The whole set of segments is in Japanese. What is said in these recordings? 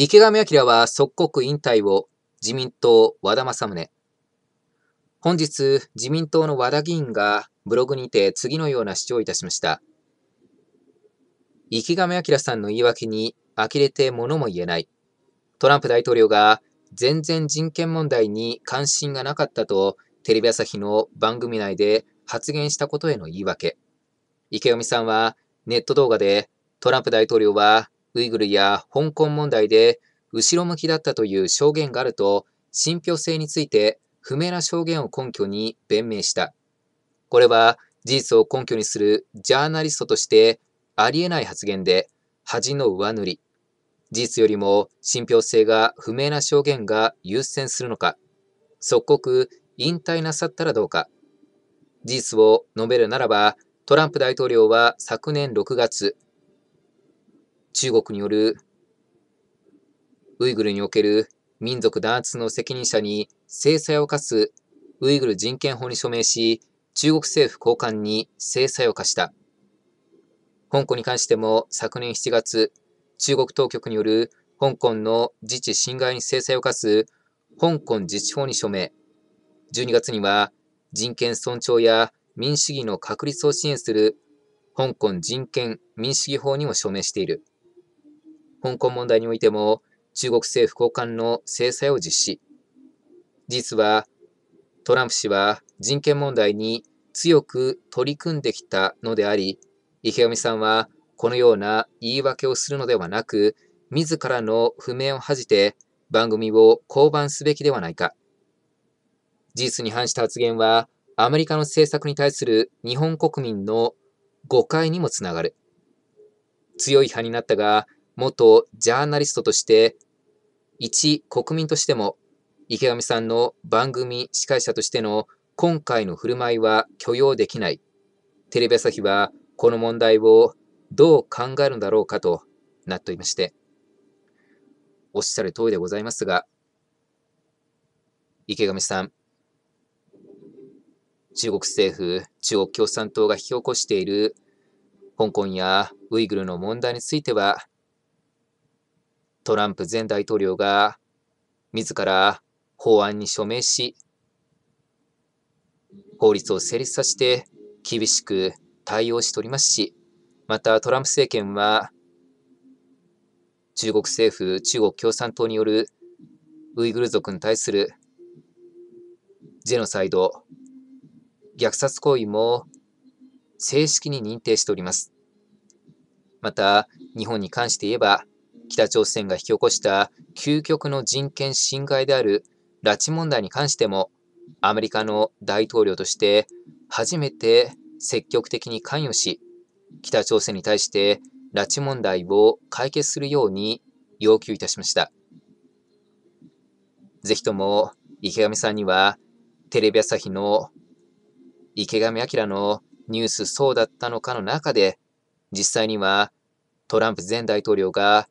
池上彰は即刻引退を自民党和田政宗。本日、自民党の和田議員がブログにて次のような主張をいたしました。池上彰さんの言い訳に呆れて物も言えない。トランプ大統領が全然人権問題に関心がなかったとテレビ朝日の番組内で発言したことへの言い訳。池上さんはネット動画でトランプ大統領はウイグルや香港問題で後ろ向きだったという証言があると、信憑性について不明な証言を根拠に弁明した。これは事実を根拠にするジャーナリストとしてありえない発言で恥の上塗り。事実よりも信憑性が不明な証言が優先するのか、即刻引退なさったらどうか。事実を述べるならば、トランプ大統領は昨年6月、中国によるウイグルにおける民族弾圧の責任者に制裁を科すウイグル人権法に署名し、中国政府高官に制裁を科した。香港に関しても昨年7月、中国当局による香港の自治侵害に制裁を科す香港自治法に署名。12月には人権尊重や民主主義の確立を支援する香港人権民主主義法にも署名している。香港問題においても中国政府高官の制裁を実施。実は、トランプ氏は人権問題に強く取り組んできたのであり、池上さんはこのような言い訳をするのではなく、自らの不明を恥じて番組を降板すべきではないか。事実に反した発言は、アメリカの政策に対する日本国民の誤解にもつながる。強い派になったが、元ジャーナリストとして、一国民としても、池上さんの番組司会者としての今回の振る舞いは許容できない。テレビ朝日はこの問題をどう考えるんだろうかとなっておりまして、おっしゃる通りでございますが、池上さん、中国政府、中国共産党が引き起こしている香港やウイグルの問題については、トランプ前大統領が自ら法案に署名し、法律を成立させて厳しく対応しておりますし、またトランプ政権は中国政府、中国共産党によるウイグル族に対するジェノサイド、虐殺行為も正式に認定しております。また、日本に関して言えば、北朝鮮が引き起こした究極の人権侵害である拉致問題に関しても、アメリカの大統領として初めて積極的に関与し、北朝鮮に対して拉致問題を解決するように要求いたしました。ぜひとも池上さんには、テレビ朝日の池上彰のニュースそうだったのかの中で、実際にはトランプ前大統領が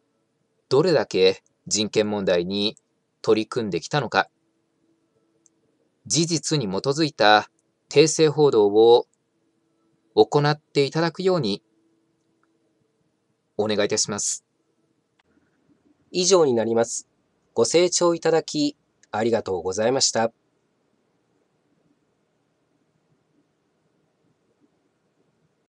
どれだけ人権問題に取り組んできたのか、事実に基づいた訂正報道を行っていただくようにお願いいたします。以上になります。ご清聴いただきありがとうございました。